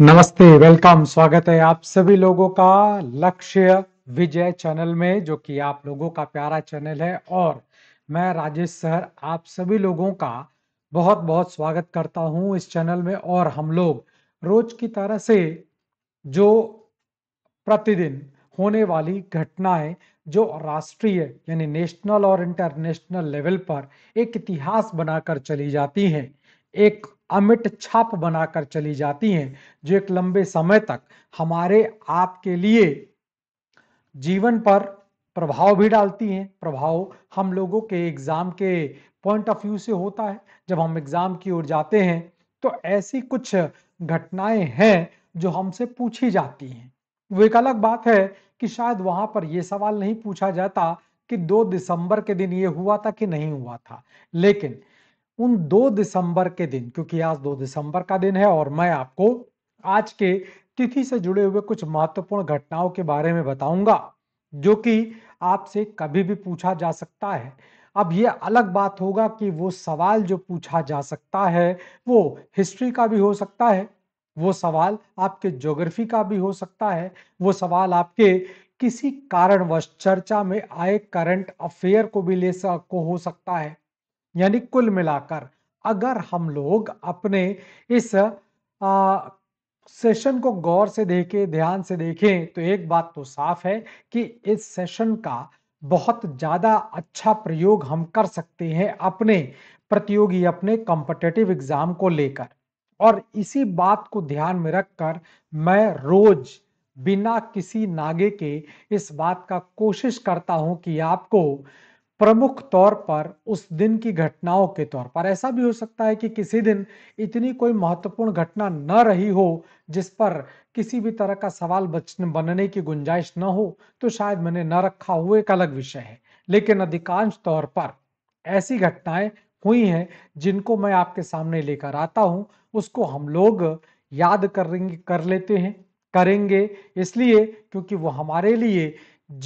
नमस्ते वेलकम स्वागत है आप सभी लोगों का लक्ष्य विजय चैनल में जो कि आप लोगों का प्यारा चैनल है और मैं राजेश सर आप सभी लोगों का बहुत बहुत स्वागत करता हूं इस चैनल में और हम लोग रोज की तरह से जो प्रतिदिन होने वाली घटनाएं जो राष्ट्रीय यानी नेशनल और इंटरनेशनल लेवल पर एक इतिहास बनाकर चली जाती हैं एक अमिट छाप बनाकर चली जाती हैं जो एक लंबे समय तक हमारे आपके लिए जीवन पर प्रभाव भी डालती हैं प्रभाव हम लोगों के एग्जाम के पॉइंट ऑफ व्यू से होता है जब हम एग्जाम की ओर जाते हैं तो ऐसी कुछ घटनाएं हैं जो हमसे पूछी जाती हैं वो एक अलग बात है कि शायद वहां पर यह सवाल नहीं पूछा जाता कि दो दिसंबर के दिन ये हुआ था कि नहीं हुआ था लेकिन उन दो दिसंबर के दिन क्योंकि आज दो दिसंबर का दिन है और मैं आपको आज के तिथि से जुड़े हुए कुछ महत्वपूर्ण घटनाओं के बारे में बताऊंगा जो कि आपसे कभी भी पूछा जा सकता है अब ये अलग बात होगा कि वो सवाल जो पूछा जा सकता है वो हिस्ट्री का भी हो सकता है वो सवाल आपके ज्योग्राफी का भी हो सकता है वो सवाल आपके किसी कारणवश चर्चा में आए करंट अफेयर को भी ले सको हो सकता है यानी कुल मिलाकर अगर हम लोग अपने इस आ, सेशन को गौर से देखें ध्यान से देखें तो एक बात तो साफ है कि इस सेशन का बहुत ज़्यादा अच्छा प्रयोग हम कर सकते हैं अपने प्रतियोगी अपने कॉम्पिटेटिव एग्जाम को लेकर और इसी बात को ध्यान में रखकर मैं रोज बिना किसी नागे के इस बात का कोशिश करता हूं कि आपको प्रमुख तौर पर उस दिन की घटनाओं के तौर पर ऐसा भी हो सकता है कि किसी दिन इतनी कोई महत्वपूर्ण घटना न रही हो जिस पर किसी भी तरह का सवाल बनने की गुंजाइश न हो तो शायद मैंने न रखा हुआ एक अलग विषय है लेकिन अधिकांश तौर पर ऐसी घटनाएं हुई हैं जिनको मैं आपके सामने लेकर आता हूँ उसको हम लोग याद करेंगे कर लेते हैं करेंगे इसलिए क्योंकि वो हमारे लिए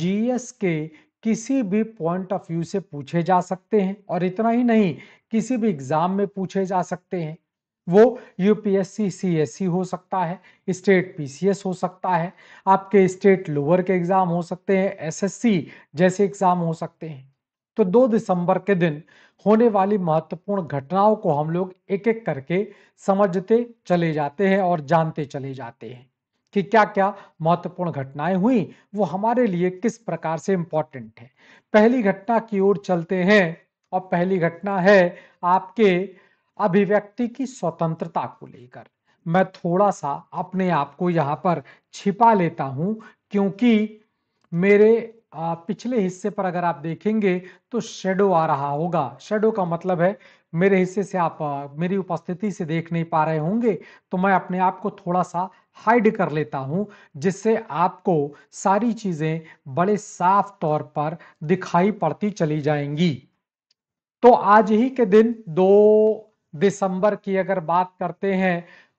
जीएस के किसी भी पॉइंट ऑफ व्यू से पूछे जा सकते हैं और इतना ही नहीं किसी भी एग्जाम में पूछे जा सकते हैं वो यूपीएससी सीएससी हो सकता है स्टेट पीसीएस हो सकता है आपके स्टेट लोअर के एग्जाम हो सकते हैं एसएससी जैसे एग्जाम हो सकते हैं तो 2 दिसंबर के दिन होने वाली महत्वपूर्ण घटनाओं को हम लोग एक एक करके समझते चले जाते हैं और जानते चले जाते हैं कि क्या क्या महत्वपूर्ण घटनाएं हुई वो हमारे लिए किस प्रकार से इंपॉर्टेंट है पहली घटना की ओर चलते हैं और पहली घटना है आपके अभिव्यक्ति की स्वतंत्रता को लेकर मैं थोड़ा सा अपने आप को यहाँ पर छिपा लेता हूं क्योंकि मेरे पिछले हिस्से पर अगर आप देखेंगे तो शेडो आ रहा होगा शेडो का मतलब है मेरे हिस्से से आप मेरी उपस्थिति से देख नहीं पा रहे होंगे तो मैं अपने आप को थोड़ा सा हाइड कर लेता हूं जिससे आपको सारी चीजें बड़े साफ तौर पर दिखाई पड़ती चली जाएंगी तो आज ही के दिन दो दिसंबर की अगर बात करते हैं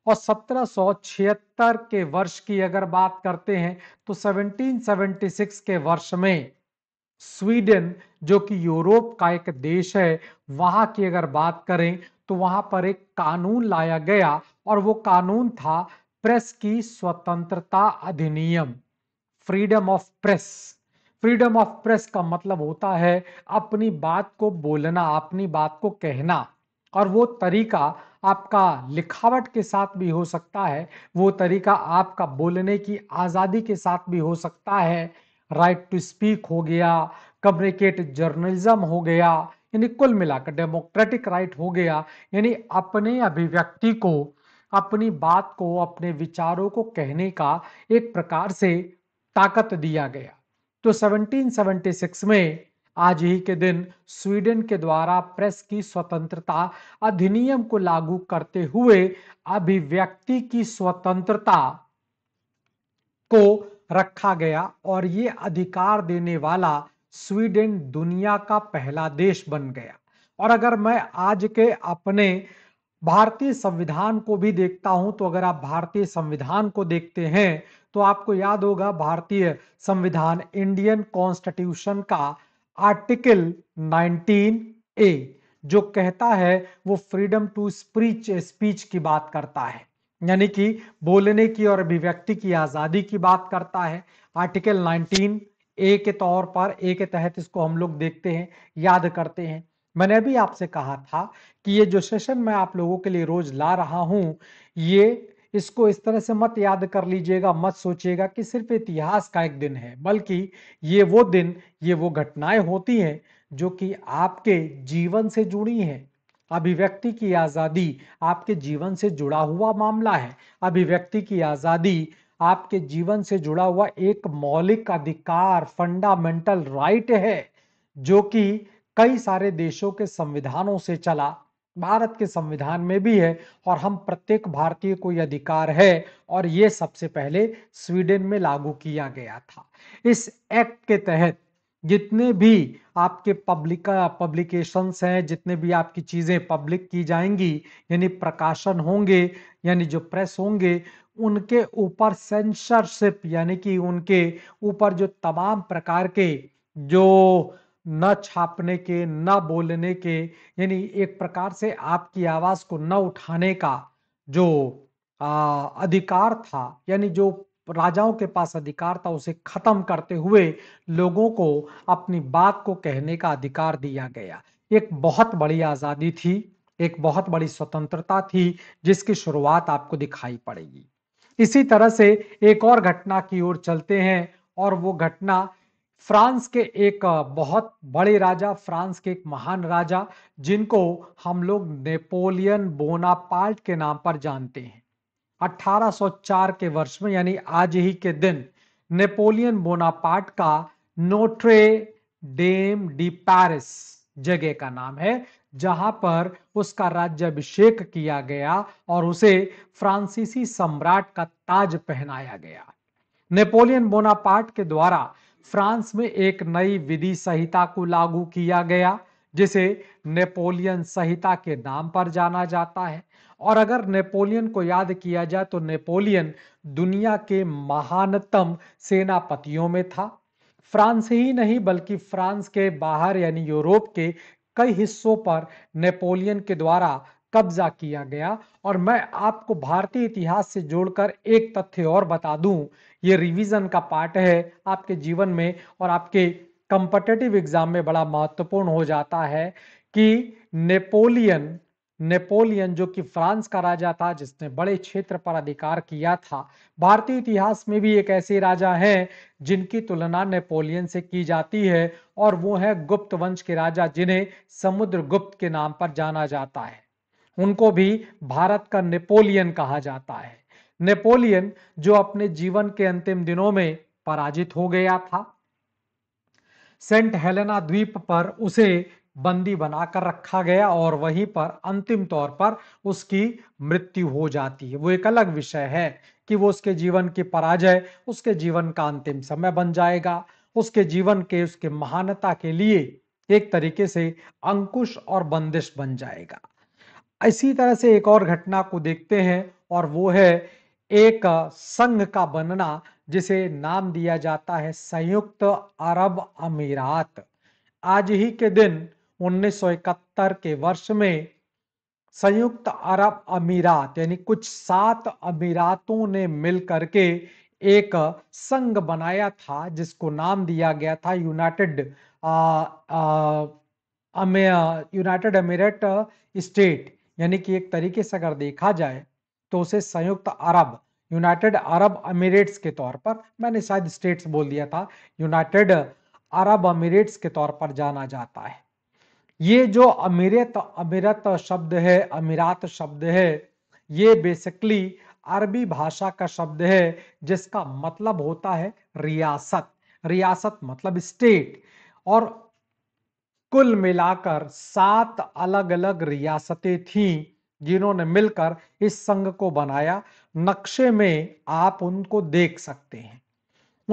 और 1776 के वर्ष की अगर बात करते हैं तो 1776 के वर्ष में स्वीडन जो कि यूरोप का एक देश है वहां की अगर बात करें तो वहां पर एक कानून लाया गया और वो कानून था प्रेस की स्वतंत्रता अधिनियम freedom of press freedom of press का मतलब होता है अपनी बात को बोलना अपनी बात को कहना और वो तरीका आपका लिखावट के साथ भी हो सकता है वो तरीका आपका बोलने की आज़ादी के साथ भी हो सकता है राइट टू स्पीक हो गया कम्युनिकेट जर्नलिज्म हो गया यानी कुल मिलाकर डेमोक्रेटिक राइट हो गया यानी अपने अभिव्यक्ति को अपनी बात को अपने विचारों को कहने का एक प्रकार से ताकत दिया गया तो 1776 में आज ही के दिन स्वीडन के द्वारा प्रेस की स्वतंत्रता अधिनियम को लागू करते हुए अभिव्यक्ति की स्वतंत्रता को रखा गया और ये अधिकार देने वाला स्वीडन दुनिया का पहला देश बन गया और अगर मैं आज के अपने भारतीय संविधान को भी देखता हूं तो अगर आप भारतीय संविधान को देखते हैं तो आपको याद होगा भारतीय संविधान इंडियन कॉन्स्टिट्यूशन का आर्टिकल 19 ए जो कहता है वो फ्रीडम टू स्पीच स्पीच की बात करता है यानी कि बोलने की और अभिव्यक्ति की आजादी की बात करता है आर्टिकल 19 ए के तौर पर ए के तहत इसको हम लोग देखते हैं याद करते हैं मैंने भी आपसे कहा था कि ये जो सेशन मैं आप लोगों के लिए रोज ला रहा हूं ये इसको इस तरह से मत याद कर लीजिएगा मत सोचिएगा कि सिर्फ इतिहास का एक दिन है बल्कि ये वो दिन ये वो घटनाएं होती हैं जो कि आपके जीवन से जुड़ी हैं अभिव्यक्ति की आज़ादी आपके जीवन से जुड़ा हुआ मामला है अभिव्यक्ति की आज़ादी आपके जीवन से जुड़ा हुआ एक मौलिक अधिकार फंडामेंटल राइट है जो कि कई सारे देशों के संविधानों से चला भारत के संविधान में भी है और हम प्रत्येक भारतीय को यह अधिकार है और ये सबसे पहले स्वीडन में लागू किया गया था इस एक्ट के तहत जितने भी आपके पब्लिक पब्लिकेशंस हैं जितने भी आपकी चीज़ें पब्लिक की जाएंगी यानी प्रकाशन होंगे यानी जो प्रेस होंगे उनके ऊपर सेंसरशिप यानी कि उनके ऊपर जो तमाम प्रकार के जो न छापने के न बोलने के यानी एक प्रकार से आपकी आवाज को न उठाने का जो आ, अधिकार था यानी जो राजाओं के पास अधिकार था उसे खत्म करते हुए लोगों को अपनी बात को कहने का अधिकार दिया गया एक बहुत बड़ी आजादी थी एक बहुत बड़ी स्वतंत्रता थी जिसकी शुरुआत आपको दिखाई पड़ेगी इसी तरह से एक और घटना की ओर चलते हैं और वो घटना फ्रांस के एक बहुत बड़े राजा फ्रांस के एक महान राजा जिनको हम लोग नेपोलियन बोनापार्ट के नाम पर जानते हैं 1804 के वर्ष में यानी आज ही के दिन नेपोलियन बोनापार्ट का नोट्रे डेम डी पैरिस जगह का नाम है जहां पर उसका अभिषेक किया गया और उसे फ्रांसीसी सम्राट का ताज पहनाया गया नेपोलियन बोनापार्ट के द्वारा फ्रांस में एक नई विधि संहिता को लागू किया गया जिसे नेपोलियन संहिता के नाम पर जाना जाता है और अगर नेपोलियन को याद किया जाए तो नेपोलियन दुनिया के महानतम सेनापतियों में था फ्रांस ही नहीं बल्कि फ्रांस के बाहर यानी यूरोप के कई हिस्सों पर नेपोलियन के द्वारा कब्जा किया गया और मैं आपको भारतीय इतिहास से जोड़कर एक तथ्य और बता दूं ये रिवीजन का पार्ट है आपके जीवन में और आपके कंपटेटिव एग्जाम में बड़ा महत्वपूर्ण हो जाता है कि नेपोलियन नेपोलियन जो कि फ्रांस का राजा था जिसने बड़े क्षेत्र पर अधिकार किया था भारतीय इतिहास में भी एक ऐसे राजा हैं जिनकी तुलना नेपोलियन से की जाती है और वो है गुप्त वंश के राजा जिन्हें समुद्र गुप्त के नाम पर जाना जाता है उनको भी भारत का नेपोलियन कहा जाता है नेपोलियन जो अपने जीवन के अंतिम दिनों में पराजित हो गया था सेंट हेलेना द्वीप पर उसे बंदी बनाकर रखा गया और वहीं पर अंतिम तौर पर उसकी मृत्यु हो जाती है वो एक अलग विषय है कि वो उसके जीवन की पराजय उसके जीवन का अंतिम समय बन जाएगा उसके जीवन के उसके महानता के लिए एक तरीके से अंकुश और बंदिश बन जाएगा इसी तरह से एक और घटना को देखते हैं और वो है एक संघ का बनना जिसे नाम दिया जाता है संयुक्त अरब अमीरात आज ही के दिन 1971 के वर्ष में संयुक्त अरब अमीरात यानी कुछ सात अमीरातों ने मिल करके एक संघ बनाया था जिसको नाम दिया गया था यूनाइटेड यूनाइटेड अमीरेट स्टेट यानी कि एक तरीके से अगर देखा जाए तो उसे संयुक्त अरब यूनाइटेड अरब अमीरेट्स के तौर पर मैंने शायद स्टेट्स बोल दिया था यूनाइटेड अरब अमीरेट्स के तौर पर जाना जाता है ये जो अमीरत अमीरत शब्द है अमीरात शब्द है ये बेसिकली अरबी भाषा का शब्द है जिसका मतलब होता है रियासत रियासत मतलब स्टेट और कुल मिलाकर सात अलग अलग रियासतें थीं जिन्होंने मिलकर इस संघ को बनाया नक्शे में आप उनको देख सकते हैं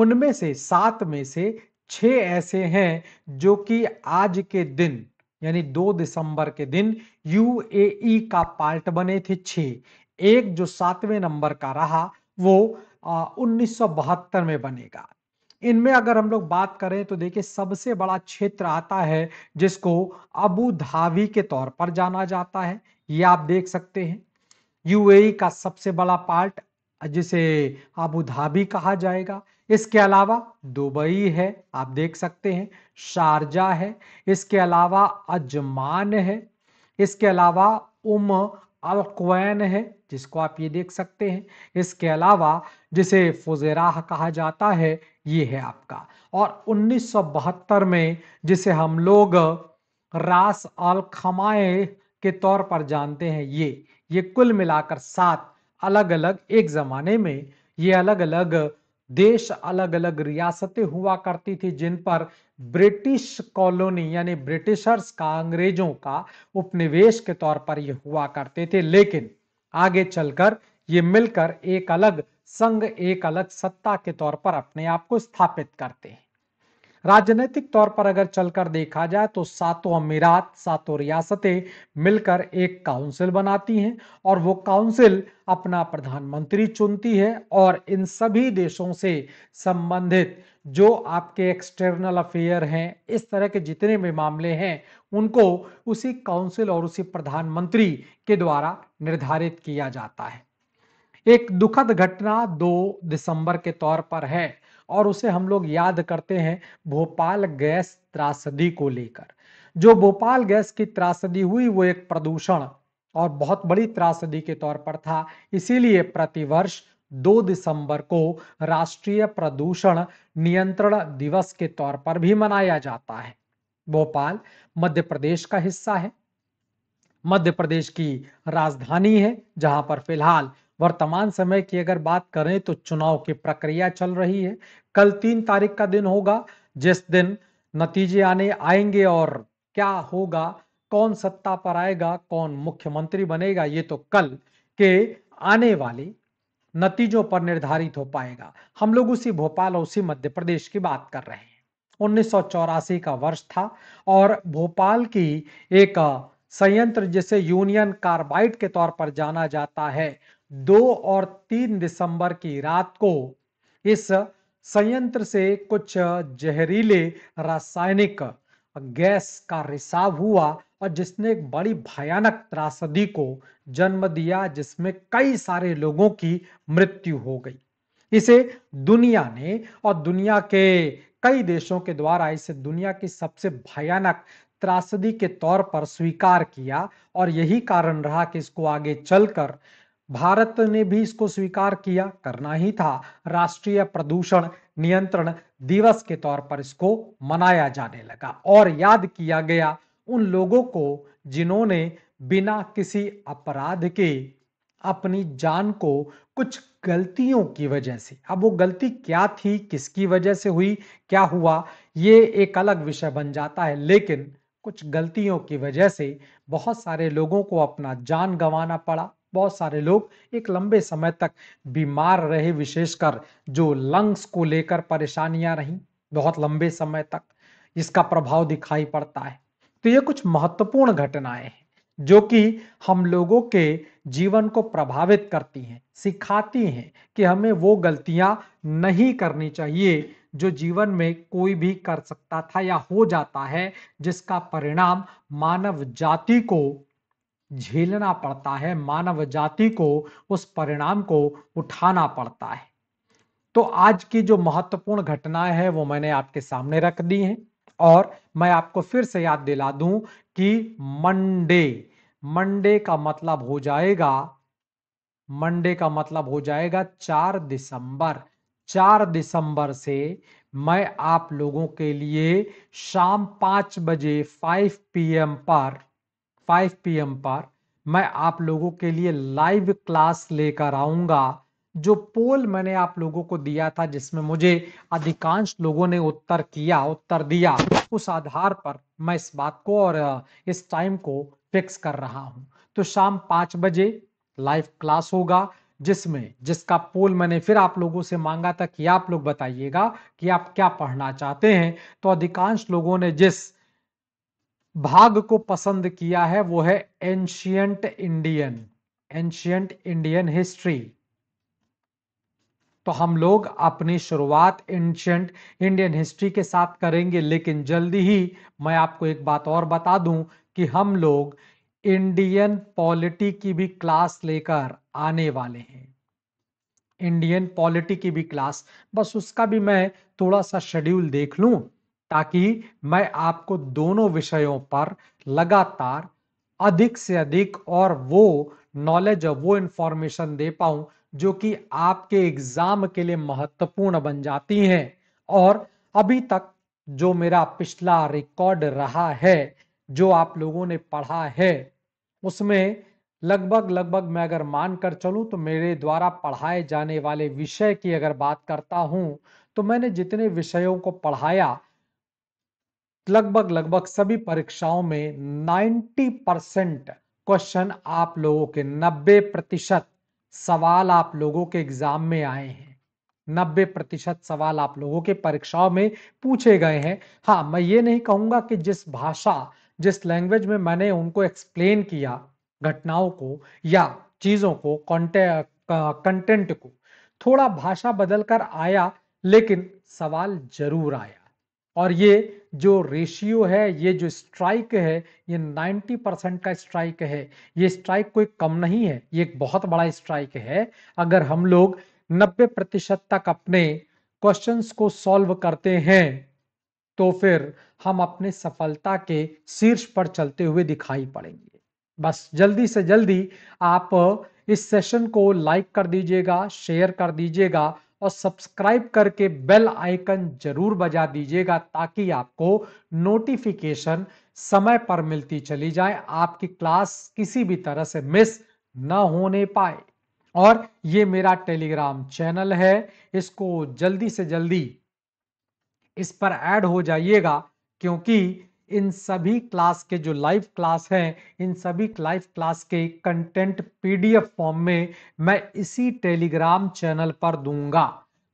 उनमें से सात में से छह ऐसे हैं जो कि आज के दिन यानी दो दिसंबर के दिन यूएई का पार्ट बने थे छह एक जो सातवें नंबर का रहा वो उन्नीस में बनेगा इनमें अगर हम लोग बात करें तो देखिए सबसे बड़ा क्षेत्र आता है जिसको अबू धाबी के तौर पर जाना जाता है ये आप देख सकते हैं यूएई का सबसे बड़ा पार्ट जिसे अबू धाबी कहा जाएगा इसके अलावा दुबई है आप देख सकते हैं शारजा है इसके अलावा अजमान है इसके अलावा उम अलकवैन है जिसको आप ये देख सकते हैं इसके अलावा जिसे फुजेराह कहा जाता है ये है आपका और 1972 में जिसे हम लोग रास अल खमाए के तौर पर जानते हैं ये ये कुल मिलाकर सात अलग अलग एक जमाने में ये अलग अलग देश अलग अलग रियासतें हुआ करती थी जिन पर ब्रिटिश कॉलोनी यानी ब्रिटिशर्स का अंग्रेजों का उपनिवेश के तौर पर ये हुआ करते थे लेकिन आगे चलकर ये मिलकर एक अलग संघ एक अलग सत्ता के तौर पर अपने आप को स्थापित करते हैं राजनीतिक तौर पर अगर चलकर देखा जाए तो सातों अमीरात सातों रियासतें मिलकर एक काउंसिल बनाती हैं और वो काउंसिल अपना प्रधानमंत्री चुनती है और इन सभी देशों से संबंधित जो आपके एक्सटर्नल अफेयर हैं इस तरह के जितने भी मामले हैं उनको उसी काउंसिल और उसी प्रधानमंत्री के द्वारा निर्धारित किया जाता है एक दुखद घटना 2 दिसंबर के तौर पर है और उसे हम लोग याद करते हैं भोपाल गैस त्रासदी को लेकर जो भोपाल गैस की त्रासदी हुई वो एक प्रदूषण और बहुत बड़ी त्रासदी के तौर पर था इसीलिए प्रतिवर्ष दो दिसंबर को राष्ट्रीय प्रदूषण नियंत्रण दिवस के तौर पर भी मनाया जाता है भोपाल मध्य प्रदेश का हिस्सा है मध्य प्रदेश की राजधानी है जहां पर फिलहाल वर्तमान समय की अगर बात करें तो चुनाव की प्रक्रिया चल रही है कल तीन तारीख का दिन होगा जिस दिन नतीजे आने आएंगे और क्या होगा कौन सत्ता पर आएगा कौन मुख्यमंत्री बनेगा ये तो कल के आने वाले नतीजों पर निर्धारित हो पाएगा हम लोग उसी भोपाल और उसी मध्य प्रदेश की बात कर रहे हैं उन्नीस का वर्ष था और भोपाल की एक संयंत्र जिसे यूनियन कार्बाइड के तौर पर जाना जाता है दो और तीन दिसंबर की रात को इस संयंत्र से कुछ जहरीले रासायनिक गैस का रिसाव हुआ और जिसने एक बड़ी भयानक त्रासदी को जन्म दिया जिसमें कई सारे लोगों की मृत्यु हो गई इसे दुनिया ने और दुनिया के कई देशों के द्वारा इसे दुनिया की सबसे भयानक त्रासदी के तौर पर स्वीकार किया और यही कारण रहा कि इसको आगे चलकर भारत ने भी इसको स्वीकार किया करना ही था राष्ट्रीय प्रदूषण नियंत्रण दिवस के तौर पर इसको मनाया जाने लगा और याद किया गया उन लोगों को जिन्होंने बिना किसी अपराध के अपनी जान को कुछ गलतियों की वजह से अब वो गलती क्या थी किसकी वजह से हुई क्या हुआ ये एक अलग विषय बन जाता है लेकिन कुछ गलतियों की वजह से बहुत सारे लोगों को अपना जान गंवाना पड़ा बहुत सारे लोग एक लंबे समय तक बीमार रहे विशेषकर जो लंग्स को लेकर परेशानियां रहीं बहुत लंबे समय तक इसका प्रभाव दिखाई पड़ता है तो ये कुछ महत्वपूर्ण घटनाएं हैं जो कि हम लोगों के जीवन को प्रभावित करती हैं सिखाती हैं कि हमें वो गलतियां नहीं करनी चाहिए जो जीवन में कोई भी कर सकता था या हो जाता है जिसका परिणाम मानव जाति को झेलना पड़ता है मानव जाति को उस परिणाम को उठाना पड़ता है तो आज की जो महत्वपूर्ण घटनाएं है वो मैंने आपके सामने रख दी है और मैं आपको फिर से याद दिला दूं कि मंडे मंडे का मतलब हो जाएगा मंडे का मतलब हो जाएगा चार दिसंबर चार दिसंबर से मैं आप लोगों के लिए शाम पांच बजे फाइव पीएम पर फाइव पी पर मैं आप लोगों के लिए लाइव क्लास लेकर आऊंगा जो पोल मैंने आप लोगों को दिया था जिसमें मुझे अधिकांश लोगों ने उत्तर किया उत्तर दिया उस आधार पर मैं इस बात को और इस टाइम को फिक्स कर रहा हूं तो शाम पांच बजे लाइव क्लास होगा जिसमें जिसका पोल मैंने फिर आप लोगों से मांगा था कि आप लोग बताइएगा कि आप क्या पढ़ना चाहते हैं तो अधिकांश लोगों ने जिस भाग को पसंद किया है वो है ancient Indian ancient Indian history तो हम लोग अपनी शुरुआत एंशियंट इंडियन हिस्ट्री के साथ करेंगे लेकिन जल्दी ही मैं आपको एक बात और बता दूं कि हम लोग इंडियन पॉलिटी की भी क्लास लेकर आने वाले हैं इंडियन पॉलिटी की भी क्लास बस उसका भी मैं थोड़ा सा शेड्यूल देख लूं ताकि मैं आपको दोनों विषयों पर लगातार अधिक से अधिक और वो नॉलेज और वो इंफॉर्मेशन दे पाऊं जो कि आपके एग्जाम के लिए महत्वपूर्ण बन जाती हैं और अभी तक जो मेरा पिछला रिकॉर्ड रहा है जो आप लोगों ने पढ़ा है उसमें लगभग लगभग मैं अगर मान कर चलूं तो मेरे द्वारा पढ़ाए जाने वाले विषय की अगर बात करता हूं तो मैंने जितने विषयों को पढ़ाया लगभग लगभग सभी परीक्षाओं में 90 परसेंट क्वेश्चन आप लोगों के 90 प्रतिशत सवाल आप लोगों के एग्जाम में आए हैं 90 प्रतिशत सवाल आप लोगों के परीक्षाओं में पूछे गए हैं हाँ मैं ये नहीं कहूंगा कि जिस भाषा जिस लैंग्वेज में मैंने उनको एक्सप्लेन किया घटनाओं को या चीजों को कंटेंट को थोड़ा भाषा बदलकर आया लेकिन सवाल जरूर आया और ये जो रेशियो है ये जो स्ट्राइक है ये 90 परसेंट का स्ट्राइक है ये स्ट्राइक कोई कम नहीं है ये एक बहुत बड़ा स्ट्राइक है अगर हम लोग 90 प्रतिशत तक अपने क्वेश्चंस को सॉल्व करते हैं तो फिर हम अपने सफलता के शीर्ष पर चलते हुए दिखाई पड़ेंगे बस जल्दी से जल्दी आप इस सेशन को लाइक कर दीजिएगा शेयर कर दीजिएगा और सब्सक्राइब करके बेल आइकन जरूर बजा दीजिएगा ताकि आपको नोटिफिकेशन समय पर मिलती चली जाए आपकी क्लास किसी भी तरह से मिस न होने पाए और ये मेरा टेलीग्राम चैनल है इसको जल्दी से जल्दी इस पर ऐड हो जाइएगा क्योंकि इन सभी क्लास के जो लाइव क्लास हैं इन सभी लाइव क्लास के कंटेंट पीडीएफ फॉर्म में मैं इसी टेलीग्राम चैनल पर दूंगा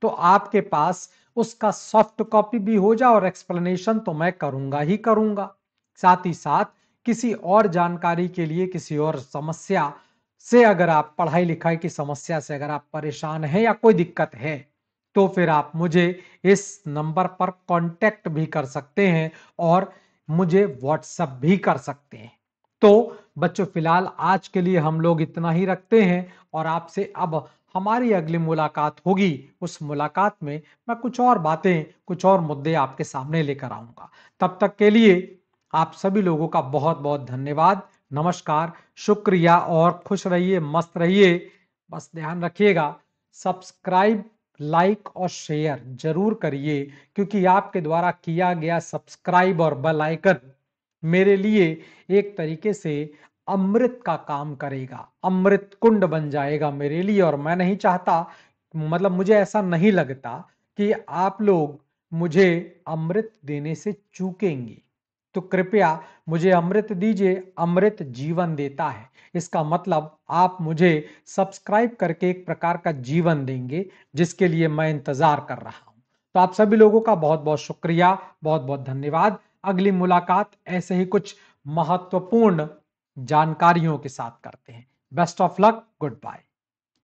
तो आपके पास उसका सॉफ्ट कॉपी भी हो जाए और एक्सप्लेनेशन तो मैं करूंगा ही करूंगा साथ ही साथ किसी और जानकारी के लिए किसी और समस्या से अगर आप पढ़ाई लिखाई की समस्या से अगर आप परेशान हैं या कोई दिक्कत है तो फिर आप मुझे इस नंबर पर कांटेक्ट भी कर सकते हैं और मुझे व्हाट्सअप भी कर सकते हैं तो बच्चों फिलहाल आज के लिए हम लोग इतना ही रखते हैं और आपसे अब हमारी अगली मुलाकात होगी उस मुलाकात में मैं कुछ और बातें कुछ और मुद्दे आपके सामने लेकर आऊंगा तब तक के लिए आप सभी लोगों का बहुत बहुत धन्यवाद नमस्कार शुक्रिया और खुश रहिए मस्त रहिए बस ध्यान रखिएगा सब्सक्राइब लाइक और शेयर जरूर करिए क्योंकि आपके द्वारा किया गया सब्सक्राइब और बेल आइकन मेरे लिए एक तरीके से अमृत का काम करेगा अमृत कुंड बन जाएगा मेरे लिए और मैं नहीं चाहता मतलब मुझे ऐसा नहीं लगता कि आप लोग मुझे अमृत देने से चूकेंगे तो कृपया मुझे अमृत दीजिए अमृत जीवन देता है इसका मतलब आप मुझे सब्सक्राइब करके एक प्रकार का जीवन देंगे जिसके लिए मैं इंतजार कर रहा हूं तो आप सभी लोगों का बहुत बहुत शुक्रिया बहुत बहुत धन्यवाद अगली मुलाकात ऐसे ही कुछ महत्वपूर्ण जानकारियों के साथ करते हैं best of luck good bye